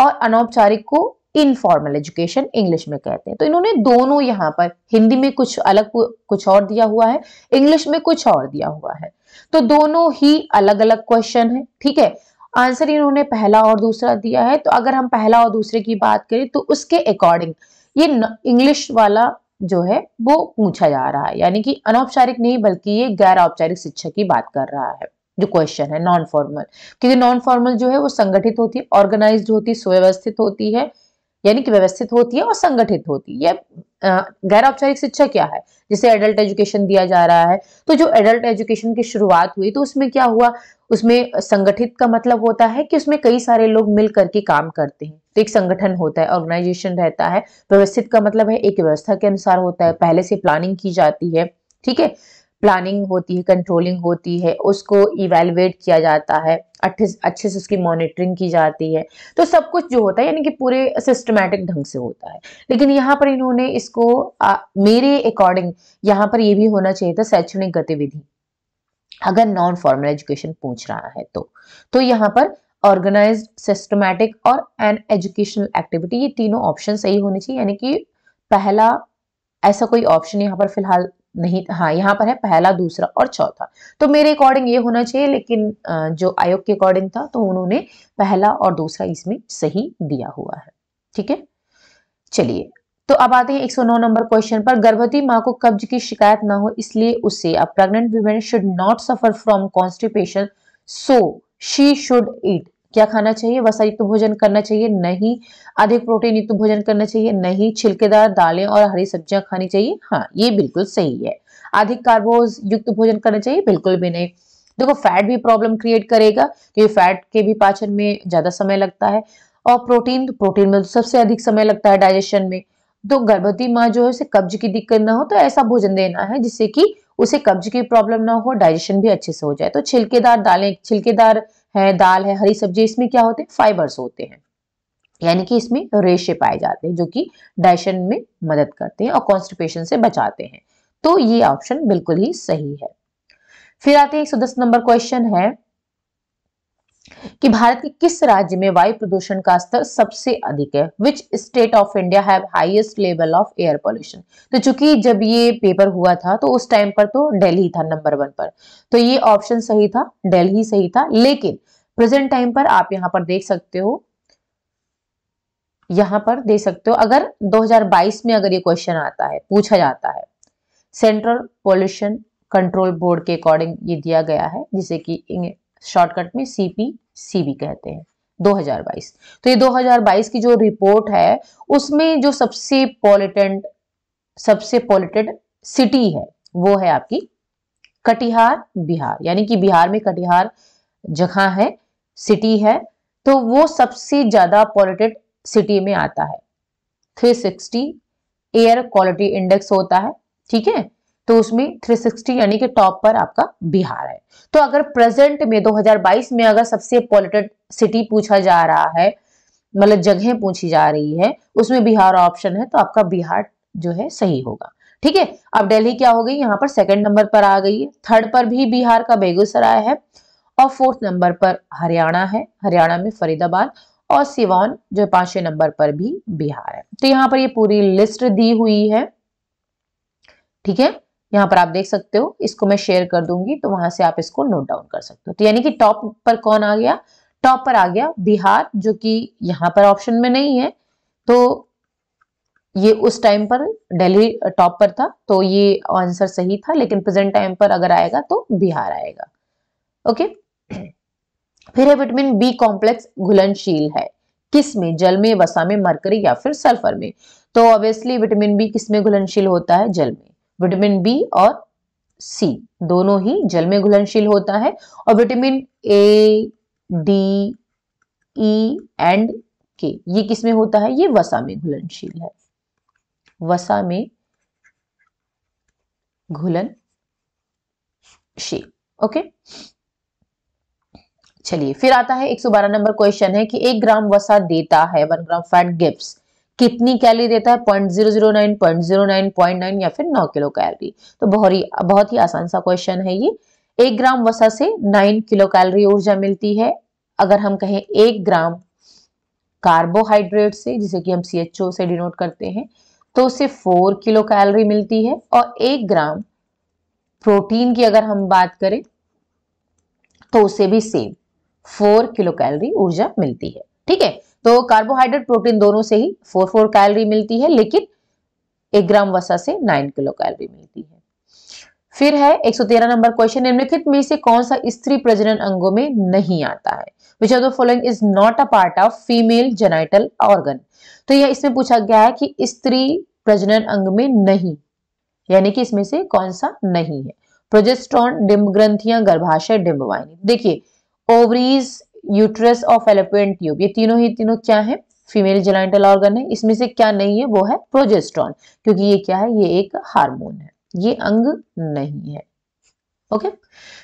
और अनौपचारिक को इनफॉर्मल एजुकेशन इंग्लिश में कहते हैं तो इन्होंने दोनों यहां पर हिंदी में कुछ अलग कुछ और दिया हुआ है इंग्लिश में कुछ और दिया हुआ है तो दोनों ही अलग अलग क्वेश्चन है ठीक है आंसर इन्होंने पहला और दूसरा दिया है तो अगर हम पहला और दूसरे की बात करें तो उसके अकॉर्डिंग ये इंग्लिश वाला जो है वो पूछा जा रहा है यानी कि अनौपचारिक नहीं बल्कि ये गैर औपचारिक शिक्षा की बात कर रहा है जो क्वेश्चन है नॉन फॉर्मल क्योंकि नॉन फॉर्मल जो है वो संगठित होती है ऑर्गेनाइज होती है सुव्यवस्थित होती है यानी कि व्यवस्थित होती है और संगठित होती है गैर औपचारिक शिक्षा क्या है जिसे एडल्ट एजुकेशन दिया जा रहा है तो जो एडल्ट एजुकेशन की शुरुआत हुई तो उसमें क्या हुआ उसमें संगठित का मतलब होता है कि उसमें कई सारे लोग मिल करके काम करते हैं तो एक संगठन होता है ऑर्गेनाइजेशन रहता है व्यवस्थित का मतलब है एक व्यवस्था के अनुसार होता है पहले से प्लानिंग की जाती है ठीक है प्लानिंग होती है कंट्रोलिंग होती है उसको इवेलुएट किया जाता है अच्छे अच्छे से उसकी मॉनिटरिंग की जाती है तो सब कुछ जो होता है यानी कि पूरे सिस्टमेटिक ढंग से होता है लेकिन यहाँ पर इन्होंने इसको आ, मेरे अकॉर्डिंग यहाँ पर ये भी होना चाहिए था शैक्षणिक गतिविधि अगर नॉन फॉर्मल एजुकेशन पूछ रहा है तो तो यहाँ पर ऑर्गेनाइज्ड सिस्टमैटिक और एन एजुकेशनल एक्टिविटी ये तीनों ऑप्शन सही होने चाहिए यानी कि पहला ऐसा कोई ऑप्शन यहाँ पर फिलहाल नहीं हाँ यहाँ पर है पहला दूसरा और चौथा तो मेरे अकॉर्डिंग ये होना चाहिए लेकिन जो आयोग के अकॉर्डिंग था तो उन्होंने पहला और दूसरा इसमें सही दिया हुआ है ठीक है चलिए तो अब आते हैं 109 नंबर क्वेश्चन पर गर्भवती माँ को कब्ज की शिकायत ना हो इसलिए उसे pregnant women should not suffer from constipation so she should eat क्या खाना चाहिए वसा युक्त भोजन करना चाहिए नहीं अधिक प्रोटीन युक्त भोजन करना चाहिए नहीं छिलकेदार दालें और हरी सब्जियां खानी चाहिए हाँ ये बिल्कुल सही है अधिक कार्बोज युक्त भोजन करना चाहिए बिल्कुल भी नहीं देखो फैट भी प्रॉब्लम क्रिएट करेगा क्योंकि फैट के भी पाचन में ज्यादा समय लगता है और प्रोटीन प्रोटीन में तो सबसे अधिक समय लगता है डाइजेशन में तो गर्भवती माँ जो है उसे कब्ज की दिक्कत ना हो तो ऐसा भोजन देना है जिससे कि उसे कब्ज की प्रॉब्लम ना हो डाइजेशन भी अच्छे से हो जाए तो छिलकेदार दालें छिलकेदार है दाल है हरी सब्जी इसमें क्या होते हैं फाइबर्स होते हैं यानी कि इसमें रेशे पाए जाते हैं जो कि डाइजेशन में मदद करते हैं और कॉन्स्टिपेशन से बचाते हैं तो ये ऑप्शन बिल्कुल ही सही है फिर आते हैं एक नंबर क्वेश्चन है कि भारत के किस राज्य में वायु प्रदूषण का स्तर सबसे अधिक है which state of India have highest level of air pollution तो चूंकि जब ये पेपर हुआ था तो उस टाइम पर तो दिल्ली था नंबर वन पर तो ये ऑप्शन सही था दिल्ली सही था लेकिन प्रेजेंट टाइम पर आप यहां पर देख सकते हो यहां पर देख सकते हो अगर दो में अगर ये क्वेश्चन आता है पूछा जाता है सेंट्रल पॉल्यूशन कंट्रोल बोर्ड के अकॉर्डिंग ये दिया गया है जिसे कि शॉर्टकट में सीपीसीबी कहते हैं 2022 तो ये 2022 की जो रिपोर्ट है उसमें जो सबसे पॉलिटेंट सबसे पॉलिटेड सिटी है वो है आपकी कटिहार बिहार यानी कि बिहार में कटिहार जगह है सिटी है तो वो सबसे ज्यादा पॉलिटेड सिटी में आता है 360 एयर क्वालिटी इंडेक्स होता है ठीक है तो उसमें 360 यानी कि टॉप पर आपका बिहार है तो अगर प्रेजेंट में 2022 में अगर सबसे पॉलिटेड सिटी पूछा जा रहा है मतलब जगह पूछी जा रही है उसमें बिहार ऑप्शन है तो आपका बिहार जो है सही होगा ठीक है अब दिल्ली क्या हो गई यहाँ पर सेकंड नंबर पर आ गई है थर्ड पर भी बिहार का बेगूसराय है और फोर्थ नंबर पर हरियाणा है हरियाणा में फरीदाबाद और सिवान जो पांचवें नंबर पर भी बिहार है तो यहाँ पर ये पूरी लिस्ट दी हुई है ठीक है यहाँ पर आप देख सकते हो इसको मैं शेयर कर दूंगी तो वहां से आप इसको नोट डाउन कर सकते हो तो यानी कि टॉप पर कौन आ गया टॉप पर आ गया बिहार जो कि यहाँ पर ऑप्शन में नहीं है तो ये उस टाइम पर दिल्ली टॉप पर था तो ये आंसर सही था लेकिन प्रेजेंट टाइम पर अगर आएगा तो बिहार आएगा ओके फिर है विटामिन बी कॉम्प्लेक्स घुलनशील है किस में जल में वसा में मरकरी या फिर सल्फर में तो ऑब्वियसली विटामिन बी किस में घुलनशील होता है जल में विटामिन बी और सी दोनों ही जल में घुलनशील होता है और vitamin A D E and K ये किसमें होता है ये वसा में घुलनशील है वसा में घुलनशील ओके चलिए फिर आता है 112 नंबर क्वेश्चन है कि एक ग्राम वसा देता है वन ग्राम फैट गिव्स कितनी कैलोरी देता है point zero zero nine point zero nine point nine या फिर नौ किलो कैलोरी तो बहुत ही बहुत ही आसान सा क्वेश्चन है ये एक ग्राम वसा से नाइन किलो कैलोरी ऊर्जा मिलती है अगर हम कहें एक ग्राम कार्बोहाइड्रेट से जिसे कि हम सी एच ओ से डिनोट करते हैं तो उसे फोर किलो कैलोरी मिलती है और एक ग्राम प्रोटीन की अगर हम बात करें तो उसे भी सेम फोर किलो कैलोरी ऊर्जा मिलती है ठीक है तो कार्बोहाइड्रेट प्रोटीन दोनों से ही फोर फोर कैलोरी मिलती है लेकिन एक ग्राम वसा से नाइन किलो कैलोरी मिलती है फिर है 113 नंबर क्वेश्चन निम्नलिखित में से कौन सा स्त्री प्रजनन अंगों में नहीं आता है which of the following is not a part of female genital organ तो यह इसमें पूछा गया है कि स्त्री प्रजनन अंग में नहीं यानी कि इसमें से कौन सा नहीं है प्रोजेस्ट्रॉन डिम्ब ग्रंथियां गर्भाशय डिम्बवाहिनी देखिए ओवरीज यूट्रस और फेलोपियन ट्यूब ये तीनों ही तीनों क्या है फीमेल जेनाइटल ऑर्गन है इसमें से क्या नहीं है वो है प्रोजेस्ट्रॉन क्योंकि ये क्या है ये एक हार्मोन है ये अंग नहीं है ओके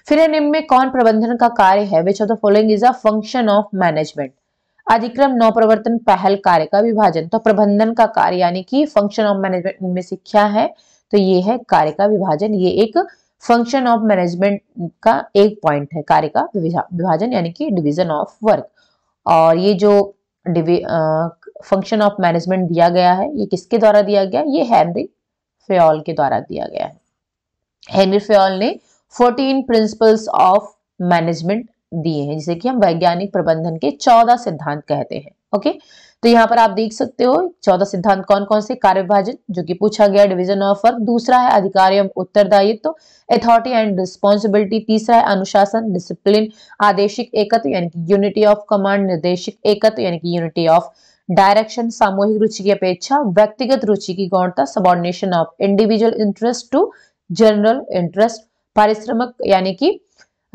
फिर है निम्न में कौन प्रबंधन का कार्य है which of the following is a function of management अधिक्रम नौ प्रवर्तन पहल कार्य का विभाजन तो प्रबंधन का कार्य यानी कि फंक्शन ऑफ मैनेजमेंट इनमें से क्या है तो ये है कार्य का विभाजन ये एक फंक्शन ऑफ मैनेजमेंट का एक पॉइंट है कार्य का विभाजन यानी कि डिवीजन ऑफ वर्क और ये जो फंक्शन ऑफ मैनेजमेंट दिया गया है ये किसके द्वारा दिया गया ये हेनरी फेल के द्वारा दिया गया है हेनरी फेल ने 14 प्रिंसिपल्स ऑफ मैनेजमेंट दिए हैं जिसे कि हम वैज्ञानिक प्रबंधन के 14 सिद्धांत कहते हैं ओके okay? तो यहाँ पर आप देख सकते हो चौदह सिद्धांत कौन कौन से कार्य विभाजन जो कि पूछा गया डिवीजन ऑफ वर्क दूसरा है अधिकार एवं उत्तरदायित्व अथॉरिटी एंड रिस्पॉन्सिबिलिटी तीसरा है अनुशासन डिसिप्लिन आदेशिक एकत्व यानी कि यूनिटी ऑफ कमांड निर्देशिक एकत्व यानी कि यूनिटी ऑफ डायरेक्शन सामूहिक रुचि की अपेक्षा व्यक्तिगत रुचि की गौणता subordination of individual interest to general interest पारिश्रमिक यानी कि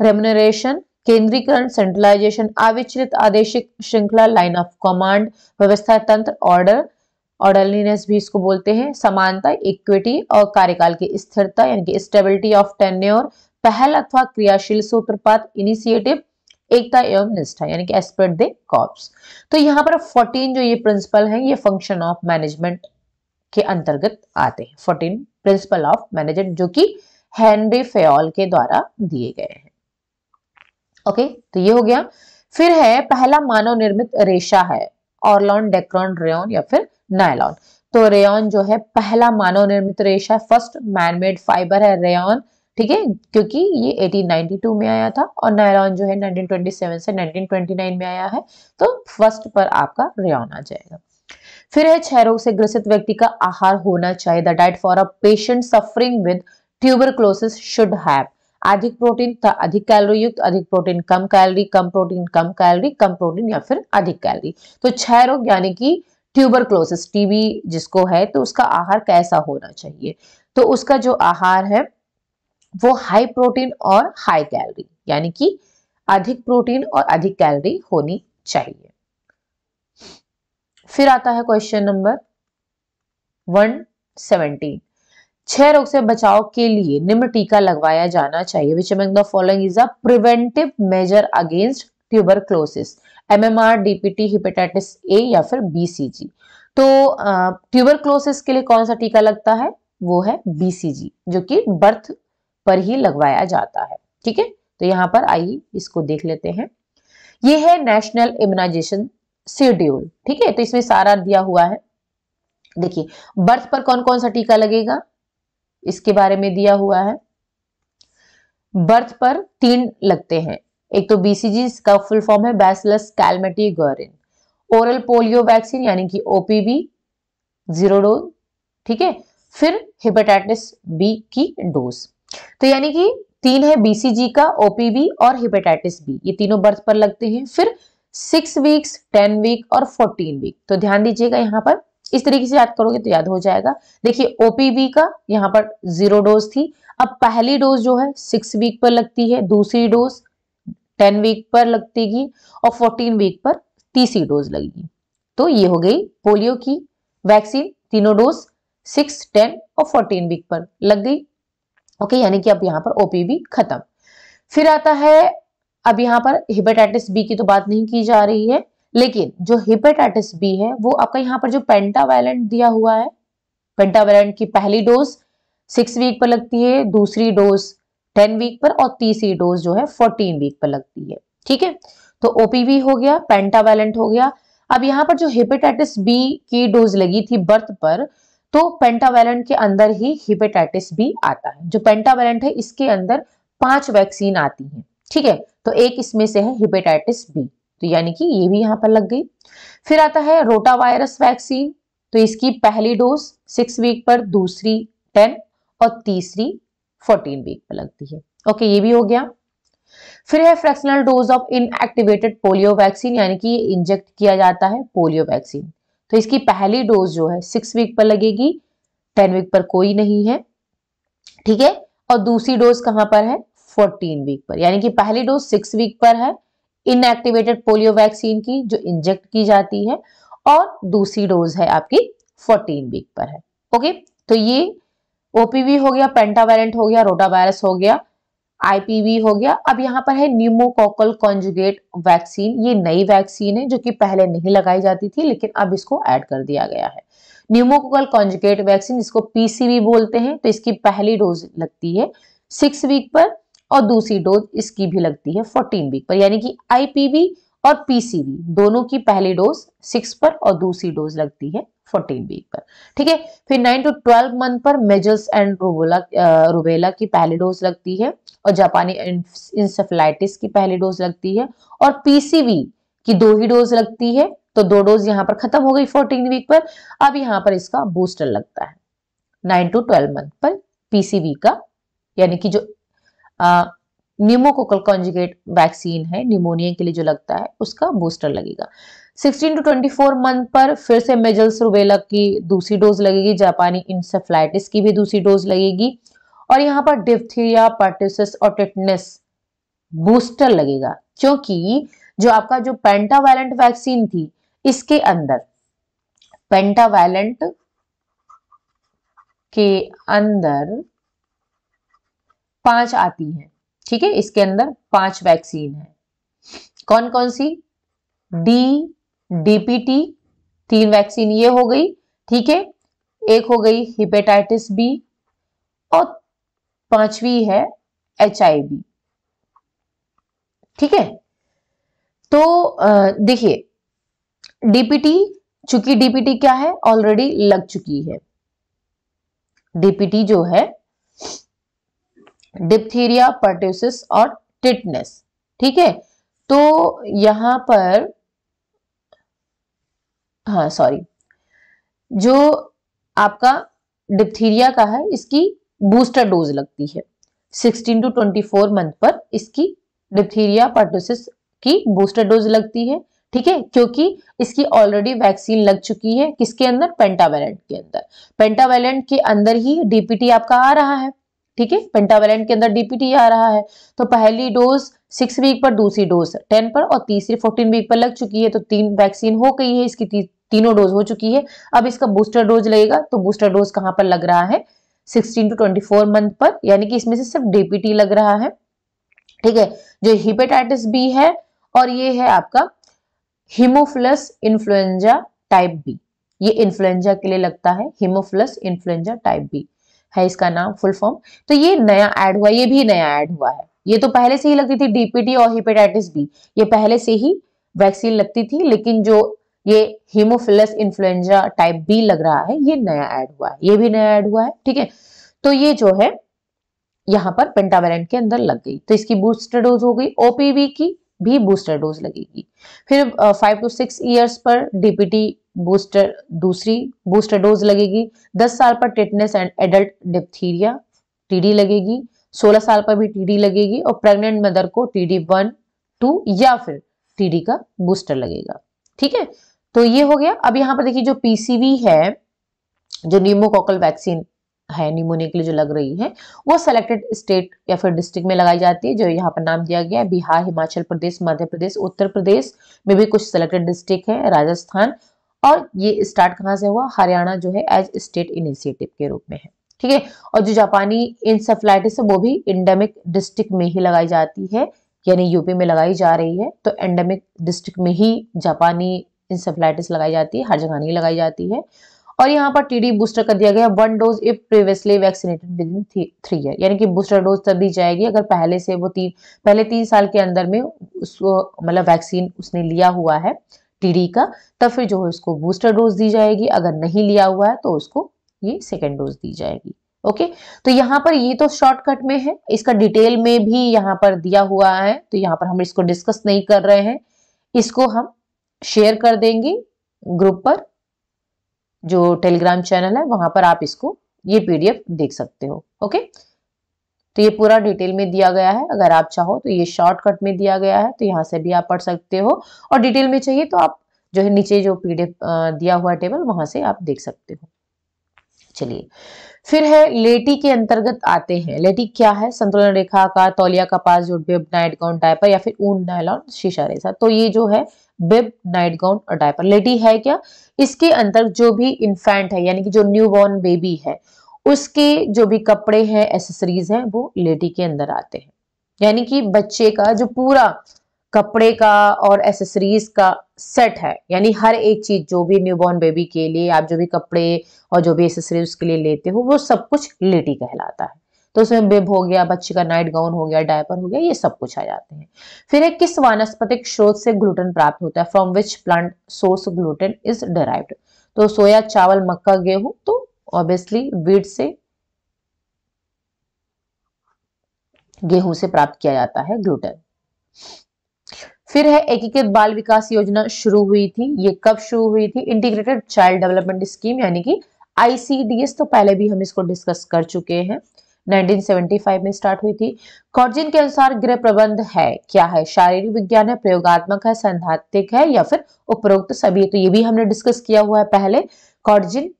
रेमुनरेशन केंद्रीकरण सेंट्रलाइजेशन अविचलित आदेशिक श्रृंखला लाइन ऑफ कमांड व्यवस्था तंत्र ऑर्डर ऑर्डरलीनेस भी इसको बोलते हैं समानता इक्विटी और कार्यकाल की स्थिरता यानी कि स्टेबिलिटी ऑफ टेन्योर पहल अथवा क्रियाशील सूत्रपात इनिशिएटिव एकता एवं निष्ठा यानी कि एस्पेट दे कॉप्स तो यहाँ पर 14 जो ये प्रिंसिपल हैं ये फंक्शन ऑफ मैनेजमेंट के अंतर्गत आते हैं 14 प्रिंसिपल ऑफ मैनेजमेंट जो कि हेनरी फेल के द्वारा दिए गए हैं ओके तो ये हो गया फिर है पहला मानव निर्मित रेशा है ऑर्लॉन डेक्रॉन रेन या फिर नायलॉन तो रेन जो है पहला मानव निर्मित रेशा है फर्स्ट मैनमेड फाइबर है रेन ठीक है क्योंकि ये 1892 में आया था और नायलॉन जो है 1927 से 1929 में आया है तो फर्स्ट पर आपका रेन आ जाएगा फिर है छह रोग से ग्रसित व्यक्ति का आहार होना चाहिए the diet for a patient suffering with tuberculosis should have अधिक प्रोटीन था अधिक कैलोरी युक्त अधिक प्रोटीन कम कैलोरी कम प्रोटीन कम कैलोरी कम प्रोटीन या फिर अधिक कैलोरी तो क्षय रोग यानी कि ट्यूबर क्लोसिस टीबी जिसको है तो उसका आहार कैसा होना चाहिए तो उसका जो आहार है वो हाई प्रोटीन और हाई कैलोरी यानी कि अधिक प्रोटीन और अधिक कैलोरी होनी चाहिए फिर आता है क्वेश्चन नंबर वन सेवेंटीन छह रोग से बचाव के लिए निम्न टीका लगवाया जाना चाहिए which among the following is a preventive measure against M R DPT hepatitis A या फिर बीसीजी तो ट्यूबर क्लोसिस के लिए कौन सा टीका लगता है वो है बीसीजी जो कि बर्थ पर ही लगवाया जाता है ठीक है तो यहां पर आइए इसको देख लेते हैं ये है नेशनल इम्यूनाइजेशन शेड्यूल ठीक है तो इसमें सारा दिया हुआ है देखिए बर्थ पर कौन कौन सा टीका लगेगा इसके बारे में दिया हुआ है बर्थ पर तीन लगते हैं एक तो बीसीजी का फुल फॉर्म है bacillus Calmette Guerin oral polio vaccine यानी कि ओपीबी जीरो डोज ठीक है फिर हिपेटाइटिस बी की डोज तो यानी कि तीन है बीसीजी का ओपीवी और हिपेटाइटिस बी ये तीनों बर्थ पर लगते हैं फिर सिक्स वीक्स टेन वीक और फोर्टीन वीक तो ध्यान दीजिएगा यहां पर इस तरीके से याद करोगे तो याद हो जाएगा देखिए ओपीवी का यहाँ पर जीरो डोज थी अब पहली डोज जो है सिक्स वीक पर लगती है दूसरी डोज टेन वीक पर लगतेगी और फोर्टीन वीक पर तीसरी डोज लगेगी तो ये हो गई पोलियो की वैक्सीन तीनों डोज सिक्स टेन और फोर्टीन वीक पर लग गई ओके यानी कि अब यहाँ पर ओपीवी खत्म फिर आता है अब यहाँ पर हिपेटाइटिस बी की तो बात नहीं की जा रही है लेकिन जो हिपेटाइटिस बी है वो आपका यहाँ पर जो पेंटावैलेंट दिया हुआ है पेंटावैलेंट की पहली डोज सिक्स वीक पर लगती है दूसरी डोज टेन वीक पर और तीसरी डोज जो है फोर्टीन वीक पर लगती है ठीक है तो ओपीवी हो गया पेंटावैलेंट हो गया अब यहाँ पर जो हिपेटाइटिस बी की डोज लगी थी बर्थ पर तो पेंटावैलेंट के अंदर ही हिपेटाइटिस बी आता है जो पेंटावैलेंट है इसके अंदर पांच वैक्सीन आती है ठीक है तो एक इसमें से है हिपेटाइटिस बी तो यानी कि ये भी यहाँ पर लग गई फिर आता है रोटा वायरस वैक्सीन तो इसकी पहली डोज सिक्स वीक पर दूसरी टेन और तीसरी फोर्टीन वीक पर लगती है ओके ये भी हो गया फिर है fractional dose of inactivated polio vaccine यानी कि ये इंजेक्ट किया जाता है पोलियो वैक्सीन तो इसकी पहली डोज जो है सिक्स वीक पर लगेगी टेन वीक पर कोई नहीं है ठीक है और दूसरी डोज कहां पर है फोर्टीन वीक पर यानी कि पहली डोज सिक्स वीक पर है इनएक्टिवेटेड पोलियो वैक्सीन की जो इंजेक्ट की जाती है और दूसरी डोज है आपकी 14 वीक पर है ओके तो ये ओपीवी हो गया पेंटावायरेंट हो गया रोटा वायरस हो गया आईपीवी हो गया अब यहाँ पर है न्यूमोकोकल कॉन्जुगेट वैक्सीन ये नई वैक्सीन है जो कि पहले नहीं लगाई जाती थी लेकिन अब इसको ऐड कर दिया गया है न्यूमोकोकल कॉन्जुगेट वैक्सीन इसको पीसीवी बोलते हैं तो इसकी पहली डोज लगती है सिक्स वीक पर और दूसरी डोज इसकी भी लगती है फोर्टीन वीक पर यानी कि आईपीवी और पीसीवी दोनों की पहली डोज सिक्स पर और दूसरी डोज लगती है फोर्टीन वीक पर ठीक है फिर नाइन टू ट्वेल्व मंथ पर मेजल्स एंड रूबोला रूबेला की पहली डोज लगती है और जापानी इंसेफेलाइटिस की पहली डोज लगती है और पीसीवी की दो ही डोज लगती है तो दो डोज यहाँ पर खत्म हो गई फोर्टीन वीक पर अब यहाँ पर इसका बूस्टर लगता है नाइन टू ट्वेल्व मंथ पर पीसीवी का यानी कि जो निमोकोकल कॉन्जुगेट वैक्सीन है निमोनिया के लिए जो लगता है उसका बूस्टर लगेगा 16 टू 24 मंथ पर फिर से मेजल्स रुबेला की दूसरी डोज लगेगी जापानी इंसेफ्लाइटिस की भी दूसरी डोज लगेगी और यहाँ पर डिप्थीरिया पर्टिस और टिटनेस बूस्टर लगेगा क्योंकि जो आपका जो पेंटावैलेंट वैक्सीन थी इसके अंदर पेंटावैलेंट के अंदर पांच आती हैं ठीक है इसके अंदर पांच वैक्सीन है कौन कौन सी डी डीपीटी तीन वैक्सीन ये हो गई ठीक है एक हो गई हिपेटाइटिस बी और पांचवी है एच ठीक है तो देखिए डीपीटी चूंकि डीपीटी क्या है ऑलरेडी लग चुकी है डीपीटी जो है डिप्थीरिया पर्टिस और टिटनेस ठीक है तो यहां पर हाँ सॉरी जो आपका डिप्थीरिया का है इसकी बूस्टर डोज लगती है 16 टू 24 मंथ पर इसकी डिप्थीरिया पर्टिस की बूस्टर डोज लगती है ठीक है क्योंकि इसकी ऑलरेडी वैक्सीन लग चुकी है किसके अंदर पेंटावेलेंट के अंदर पेंटावेलेंट के अंदर ही डीपीटी आपका आ रहा है ठीक है पेंटावेलेंट के अंदर डीपीटी आ रहा है तो पहली डोज सिक्स वीक पर दूसरी डोज टेन पर और तीसरी फोर्टीन वीक पर लग चुकी है तो तीन वैक्सीन हो गई है इसकी ती, तीनों डोज हो चुकी है अब इसका बूस्टर डोज लगेगा तो बूस्टर डोज कहाँ पर लग रहा है सिक्सटीन टू फोर मंथ पर यानी कि इसमें से सिर्फ डीपीटी लग रहा है ठीक है जो हिपेटाइटिस बी है और ये है आपका हिमोफ्लस इन्फ्लुएंजा टाइप बी ये इन्फ्लुएंजा के लिए लगता है हिमोफ्लस इन्फ्लुएंजा टाइप बी है इसका नाम फुल फॉर्म तो ये नया ऐड हुआ ये भी नया ऐड हुआ है ये तो पहले से ही लगती थी डीपीटी और हिपेटाइटिस बी ये पहले से ही वैक्सीन लगती थी लेकिन जो ये हीमोफिलस इन्फ्लुएंजा टाइप बी लग रहा है ये नया ऐड हुआ है ये भी नया ऐड हुआ है ठीक है तो ये जो है यहाँ पर पेंटावेलेंट के अंदर लग गई तो इसकी बूस्टर डोज हो गई ओपीवी की भी बूस्टर डोज लगेगी फिर फाइव टू सिक्स ईयर्स पर डीपीटी बूस्टर दूसरी बूस्टर डोज लगेगी दस साल पर tetanus and adult diphtheria TD लगेगी सोलह साल पर भी टीडी लगेगी और प्रेग्नेंट मदर को टीडी वन टू या फिर टीडी का बूस्टर लगेगा ठीक है तो ये हो गया अब यहाँ पर देखिए जो पीसीवी है जो न्यूमोकोकल वैक्सीन है निमोनिया के लिए जो लग रही है वो सेलेक्टेड स्टेट या फिर डिस्ट्रिक्ट में लगाई जाती है जो यहाँ पर नाम दिया गया है बिहार हिमाचल प्रदेश मध्य प्रदेश उत्तर प्रदेश में भी कुछ सेलेक्टेड डिस्ट्रिक्ट है राजस्थान और ये स्टार्ट कहाँ से हुआ हरियाणा जो है एज स्टेट इनिशिएटिव के रूप में है ठीक है और जो जापानी इंसेफ्लाइटिस है वो भी इंडेमिक डिस्ट्रिक्ट में ही लगाई जाती है यानी यूपी में लगाई जा रही है तो एंडेमिक डिस्ट्रिक्ट में ही जापानी इंसेफ्लाइटिस लगाई जाती है हर जगह नहीं लगाई जाती है और यहाँ पर टीडी बूस्टर कर दिया गया one dose if previously vaccinated within three year यानी कि बूस्टर डोज तब दी जाएगी अगर पहले से वो तीन पहले तीन साल के अंदर में उसको मतलब वैक्सीन उसने लिया हुआ है टीडी का तब फिर जो है उसको बूस्टर डोज दी जाएगी अगर नहीं लिया हुआ है तो उसको ये सेकेंड डोज दी जाएगी ओके तो यहाँ पर ये तो शॉर्टकट में है इसका डिटेल में भी यहाँ पर दिया हुआ है तो यहाँ पर हम इसको डिस्कस नहीं कर रहे हैं इसको हम शेयर कर देंगे ग्रुप पर जो टेलीग्राम चैनल है वहां पर आप इसको ये पीडीएफ देख सकते हो ओके तो ये पूरा डिटेल में दिया गया है अगर आप चाहो तो ये शॉर्टकट में दिया गया है तो यहाँ से भी आप पढ़ सकते हो और डिटेल में चाहिए तो आप जो है नीचे जो पीडीएफ दिया हुआ टेबल वहां से आप देख सकते हो चलिए फिर है लेटी के अंतर्गत आते हैं लेटी क्या है संतुलन रेखा का तौलिया का पास जो बिब नाइट गाउन डायपर या फिर ऊन नायलॉन शीशा रेसा तो ये जो है बिब नाइट गाउन और डायपर लेटी है क्या इसके अंतर्गत जो भी इन्फेंट है यानी कि जो न्यू बॉर्न बेबी है उसके जो भी कपड़े हैं एसेसरीज हैं वो लेटी के अंदर आते हैं यानी कि बच्चे का जो पूरा कपड़े का और एसेसरीज का सेट है यानी हर एक चीज जो भी न्यूबॉर्न बेबी के लिए आप जो भी कपड़े और जो भी एसेसरीज उसके लिए लेते हो वो सब कुछ लेटी कहलाता है तो उसमें बेब हो गया बच्चे का नाइट गाउन हो गया डायपर हो गया ये सब कुछ आ जाते हैं फिर एक किस वानस्पतिक स्रोत से ग्लूटेन प्राप्त होता है from which plant source gluten is derive तो सोया चावल मक्का गेहूं तो ऑब्वियसली वीट से गेहूं से प्राप्त किया जाता है ग्लूटेन फिर है एकीकृत बाल विकास योजना शुरू हुई थी ये कब शुरू हुई थी इंटीग्रेटेड चाइल्ड डेवलपमेंट स्कीम यानी कि आईसीडीएस तो पहले भी हम इसको डिस्कस कर चुके हैं 1975 में स्टार्ट हुई थी कॉर्जिन के अनुसार गृह प्रबंध है क्या है शारीरिक विज्ञान है प्रयोगात्मक है सैद्धांतिक है या फिर उपरोक्त सभी तो ये भी हमने डिस्कस किया हुआ है पहले कॉर्जिन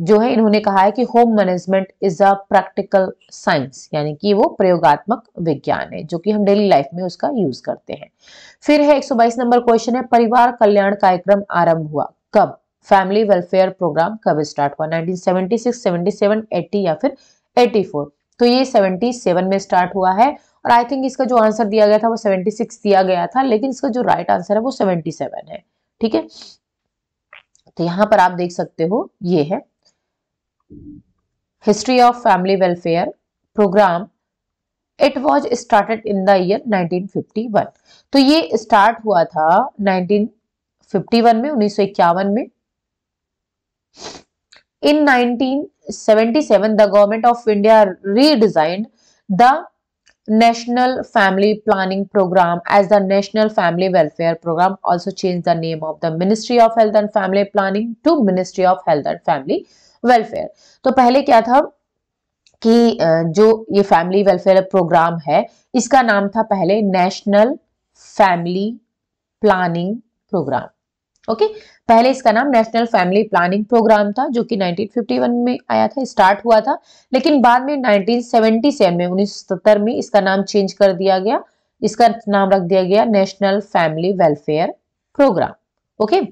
जो है इन्होंने कहा है कि home management is a practical science यानी कि वो प्रयोगात्मक विज्ञान है जो कि हम डेली लाइफ में उसका यूज करते हैं फिर है 122 नंबर क्वेश्चन है परिवार कल्याण कार्यक्रम आरंभ हुआ कब फैमिली वेलफेयर प्रोग्राम कब स्टार्ट हुआ 1976, 77, 80 या फिर 84 तो ये 77 में स्टार्ट हुआ है और आई थिंक इसका जो आंसर दिया गया था वो सेवेंटी दिया गया था लेकिन इसका जो राइट right आंसर है वो सेवेंटी है ठीक है तो यहाँ पर आप देख सकते हो ये है History of Family Welfare program. It was started in the year 1951. to ye start hua tha 1951 mein 1951 mein In 1977, the government of India redesigned the National Family Planning Program as the National Family Welfare Program. Also changed the name of the Ministry of Health and Family Planning to Ministry of Health and Family welfare तो पहले क्या था कि जो ये family welfare programme है इसका नाम था पहले national family planning programme okay पहले इसका नाम नेशनल फैमिली प्लानिंग प्रोग्राम था जो कि 1951 में आया था स्टार्ट हुआ था लेकिन बाद में 1977 में 1970 में इसका नाम चेंज कर दिया गया इसका नाम रख दिया गया national family welfare programme okay okay?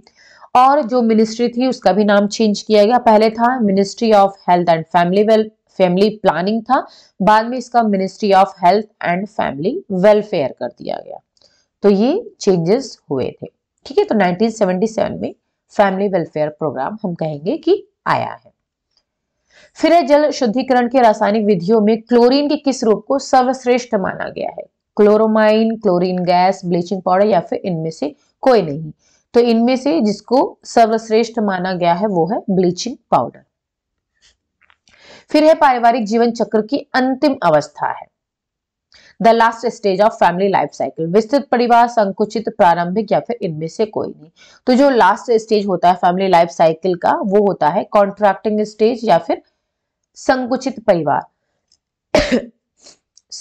और जो मिनिस्ट्री थी उसका भी नाम चेंज किया गया पहले था ministry of health and family well family planning था बाद में इसका ministry of health and family welfare कर दिया गया तो ये चेंजेस हुए थे ठीक है तो 1977 में फैमिली वेलफेयर प्रोग्राम हम कहेंगे कि आया है फिर है जल शुद्धिकरण के रासायनिक विधियों में क्लोरीन के किस रूप को सर्वश्रेष्ठ माना गया है chloramine chlorine gas bleaching powder या फिर इनमें से कोई नहीं तो इनमें से जिसको सर्वश्रेष्ठ माना गया है वो है ब्लीचिंग पाउडर फिर है पारिवारिक जीवन चक्र की अंतिम अवस्था है the last stage of family life cycle विस्तृत परिवार संकुचित प्रारंभिक या फिर इनमें से कोई नहीं तो जो लास्ट स्टेज होता है फैमिली लाइफ साइकिल का वो होता है कॉन्ट्रैक्टिंग स्टेज या फिर संकुचित परिवार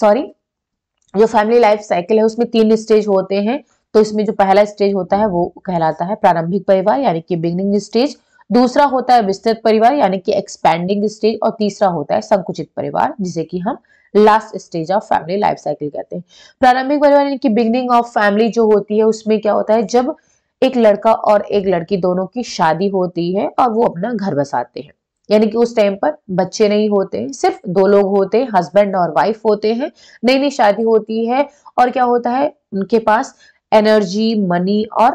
सॉरी जो फैमिली लाइफ साइकिल है उसमें तीन स्टेज होते हैं तो इसमें जो पहला स्टेज होता है वो कहलाता है प्रारंभिक परिवार यानी कि बिगनिंग स्टेज दूसरा होता है विस्तृत परिवार यानी कि एक्सपैंडिंग स्टेज और तीसरा होता है संकुचित परिवार जिसे कि हम last stage of family life cycle कहते हैं प्रारंभिक परिवार यानी कि बिगनिंग ऑफ फैमिली जो होती है उसमें क्या होता है जब एक लड़का और एक लड़की दोनों की शादी होती है और वो अपना घर बसाते हैं यानी कि उस टाइम पर बच्चे नहीं होते सिर्फ दो लोग होते हैं हस्बैंड और वाइफ होते हैं नई नई शादी होती है और क्या होता है उनके पास एनर्जी मनी और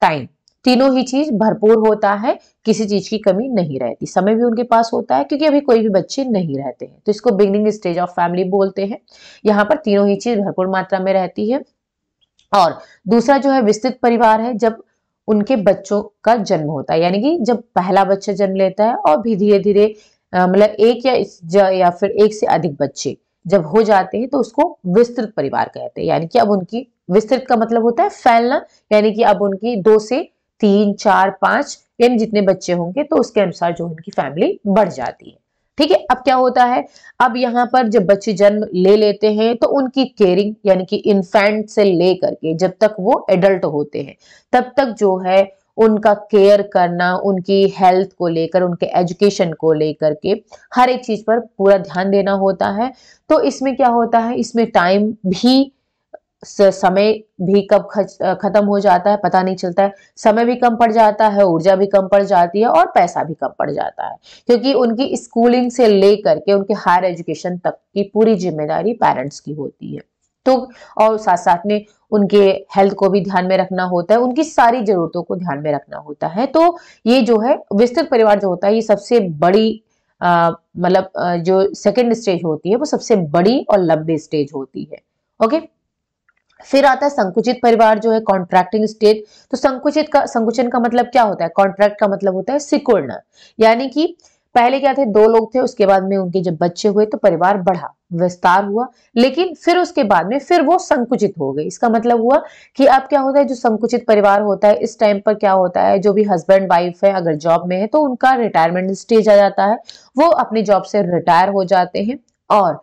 टाइम तीनों ही चीज भरपूर होता है किसी चीज की कमी नहीं रहती समय भी उनके पास होता है क्योंकि अभी कोई भी बच्चे नहीं रहते हैं तो इसको बिगनिंग स्टेज ऑफ फैमिली बोलते हैं यहाँ पर तीनों ही चीज भरपूर मात्रा में रहती है और दूसरा जो है विस्तृत परिवार है जब उनके बच्चों का जन्म होता है यानी कि जब पहला बच्चा जन्म लेता है और भी धीरे धीरे मतलब एक या, या फिर एक से अधिक बच्चे जब हो जाते हैं तो उसको विस्तृत परिवार कहते हैं यानी कि अब उनकी विस्तृत का मतलब होता है फैलना यानी कि अब उनकी दो से तीन चार पांच यानी जितने बच्चे होंगे तो उसके अनुसार जो उनकी फैमिली बढ़ जाती है ठीक है अब क्या होता है अब यहाँ पर जब बच्चे जन्म ले लेते हैं तो उनकी केयरिंग यानी कि इन्फेंट से लेकर के जब तक वो एडल्ट होते हैं तब तक जो है उनका केयर करना उनकी हेल्थ को लेकर उनके एजुकेशन को लेकर के हर एक चीज पर पूरा ध्यान देना होता है तो इसमें क्या होता है इसमें टाइम भी समय भी कब खत्म हो जाता है पता नहीं चलता है समय भी कम पड़ जाता है ऊर्जा भी कम पड़ जाती है और पैसा भी कम पड़ जाता है क्योंकि उनकी स्कूलिंग से लेकर के उनके हायर एजुकेशन तक की पूरी जिम्मेदारी पेरेंट्स की होती है तो और साथ साथ में उनके हेल्थ को भी ध्यान में रखना होता है उनकी सारी जरूरतों को ध्यान में रखना होता है तो ये जो है विस्तृत परिवार जो होता है ये सबसे बड़ी मतलब जो सेकेंड स्टेज होती है वो सबसे बड़ी और लंबी स्टेज होती है ओके फिर आता है संकुचित परिवार जो है कॉन्ट्रैक्टिंग स्टेज तो संकुचित का संकुचन का मतलब क्या होता है कॉन्ट्रैक्ट का मतलब होता है सिकुड़ना यानी कि पहले क्या थे दो लोग थे उसके बाद में उनके जब बच्चे हुए तो परिवार बढ़ा विस्तार हुआ लेकिन फिर उसके बाद में फिर वो संकुचित हो गई इसका मतलब हुआ कि अब क्या होता है जो संकुचित परिवार होता है इस टाइम पर क्या होता है जो भी हस्बैंड वाइफ है अगर जॉब में है तो उनका रिटायरमेंट स्टेज आ जाता है वो अपने जॉब से रिटायर हो जाते हैं और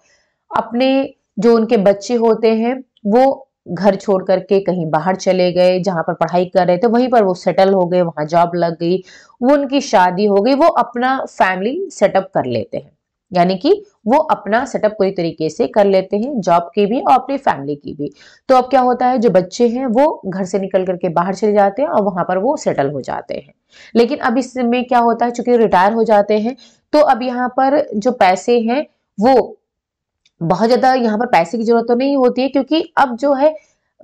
अपने जो उनके बच्चे होते हैं वो घर छोड़ करके कहीं बाहर चले गए जहां पर पढ़ाई कर रहे थे वहीं पर वो सेटल हो गए वहाँ जॉब लग गई वो उनकी शादी हो गई वो अपना फैमिली सेटअप कर लेते हैं यानी कि वो अपना सेटअप पूरी तरीके से कर लेते हैं जॉब की भी और अपनी फैमिली की भी तो अब क्या होता है जो बच्चे हैं वो घर से निकल करके बाहर चले जाते हैं और वहां पर वो सेटल हो जाते हैं लेकिन अब इसमें क्या होता है चूंकि रिटायर हो जाते हैं तो अब यहाँ पर जो पैसे हैं वो बहुत ज्यादा यहाँ पर पैसे की जरूरत तो नहीं होती है क्योंकि अब जो है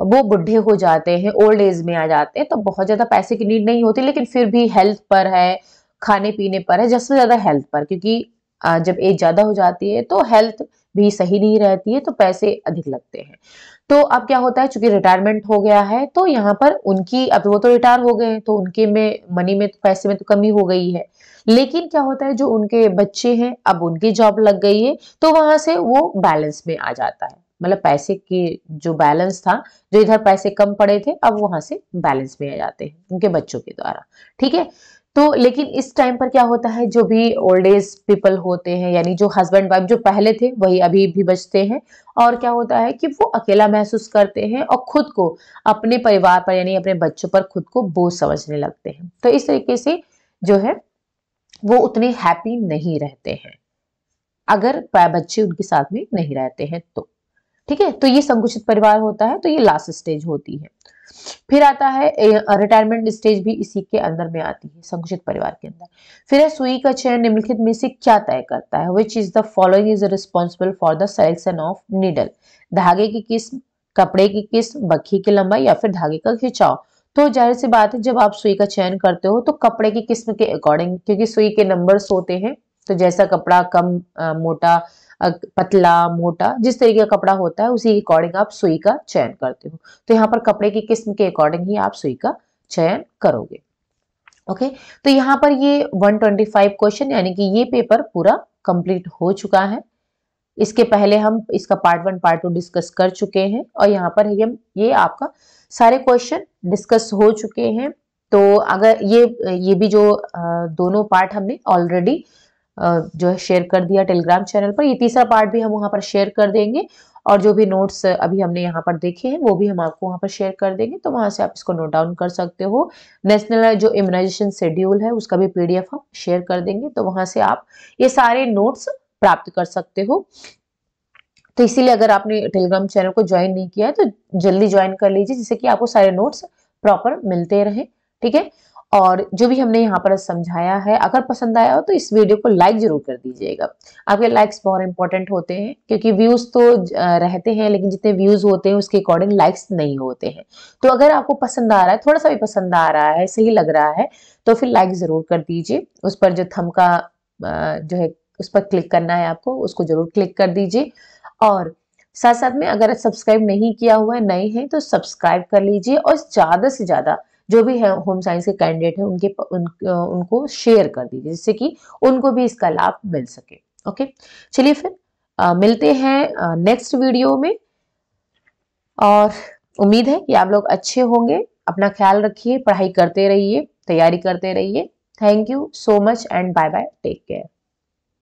वो बुढ़े हो जाते हैं ओल्ड एज में आ जाते हैं तो बहुत ज्यादा पैसे की नीड नहीं होती लेकिन फिर भी हेल्थ पर है खाने पीने पर है जैसे ज्यादा हेल्थ पर क्योंकि जब एज ज्यादा हो जाती है तो हेल्थ भी सही नहीं रहती है तो पैसे अधिक लगते हैं तो अब क्या होता है चूंकि रिटायरमेंट हो गया है तो यहाँ पर उनकी अब वो तो रिटायर हो गए तो उनके में मनी में तो पैसे में तो कमी हो गई है लेकिन क्या होता है जो उनके बच्चे हैं अब उनकी जॉब लग गई है तो वहां से वो बैलेंस में आ जाता है मतलब पैसे की जो बैलेंस था जो इधर पैसे कम पड़े थे अब वहां से बैलेंस में आ जाते हैं उनके बच्चों के द्वारा ठीक है तो लेकिन इस टाइम पर क्या होता है जो भी ओल्ड एज पीपल होते हैं यानी जो हस्बैंड वाइफ जो पहले थे वही अभी भी बचते हैं और क्या होता है कि वो अकेला महसूस करते हैं और खुद को अपने परिवार पर यानी अपने बच्चों पर खुद को बोझ समझने लगते हैं तो इस तरीके से जो है वो उतने हैप्पी नहीं रहते हैं अगर बच्चे उनके साथ में नहीं रहते हैं तो ठीक है तो ये संकुचित परिवार होता है तो ये लास्ट स्टेज होती है फिर आता है रिटायरमेंट स्टेज भी इसी के अंदर में आती है संकुचित परिवार के अंदर फिर है सुई का चयन निम्नलिखित में से क्या तय करता है which is the following is responsible for the selection of needle धागे की किस्म कपड़े की किस्म बखी की लंबाई या फिर धागे का खिंचाव तो जाहिर सी बात है जब आप सुई का चयन करते हो तो कपड़े की किस्म के अकॉर्डिंग क्योंकि सुई के नंबर्स होते हैं तो जैसा कपड़ा कम आ, मोटा पतला मोटा जिस तरीके का कपड़ा होता है उसी अकॉर्डिंग आप सुई का चयन करते हो तो यहाँ पर कपड़े की किस्म के अकॉर्डिंग ही आप सुई का चयन करोगे ओके तो यहाँ पर ये 125 क्वेश्चन यानी कि ये पेपर पूरा कंप्लीट हो चुका है इसके पहले हम इसका part one part two discuss कर चुके हैं और यहाँ पर हम ये आपका सारे क्वेश्चन डिस्कस हो चुके हैं तो अगर ये ये भी जो दोनों पार्ट हमने ऑलरेडी जो है शेयर कर दिया टेलीग्राम चैनल पर ये तीसरा पार्ट भी हम वहाँ पर शेयर कर देंगे और जो भी नोट्स अभी हमने यहाँ पर देखे हैं वो भी हम आपको वहाँ पर शेयर कर देंगे तो वहाँ से आप इसको नोट डाउन कर सकते हो नेशनल जो इम्यूनाइजेशन शेड्यूल है उसका भी पीडीएफ हम शेयर कर देंगे तो वहाँ से आप ये सारे नोट्स प्राप्त कर सकते हो तो इसीलिए अगर आपने टेलीग्राम चैनल को ज्वाइन नहीं किया है तो जल्दी ज्वाइन कर लीजिए जिससे कि आपको सारे नोट्स प्रॉपर मिलते रहे ठीक है और जो भी हमने यहाँ पर समझाया है अगर पसंद आया हो तो इस वीडियो को लाइक जरूर कर दीजिएगा आपके लाइक्स बहुत इंपॉर्टेंट होते हैं क्योंकि व्यूज़ तो रहते हैं लेकिन जितने व्यूज़ होते हैं उसके अकॉर्डिंग लाइक्स नहीं होते हैं तो अगर आपको पसंद आ रहा है थोड़ा सा भी पसंद आ रहा है सही लग रहा है तो फिर लाइक ज़रूर कर दीजिए उस पर जो थम का जो है उस पर क्लिक करना है आपको उसको ज़रूर क्लिक कर दीजिए और साथ साथ में अगर सब्सक्राइब नहीं किया हुआ है नए हैं तो सब्सक्राइब कर लीजिए और ज़्यादा से ज़्यादा जो भी है होम साइंस के कैंडिडेट हैं उनके उन, उनको शेयर कर दीजिए जिससे कि उनको भी इसका लाभ मिल सके ओके चलिए फिर आ, मिलते हैं नेक्स्ट वीडियो में और उम्मीद है कि आप लोग अच्छे होंगे अपना ख्याल रखिए पढ़ाई करते रहिए तैयारी करते रहिए thank you so much and bye bye take care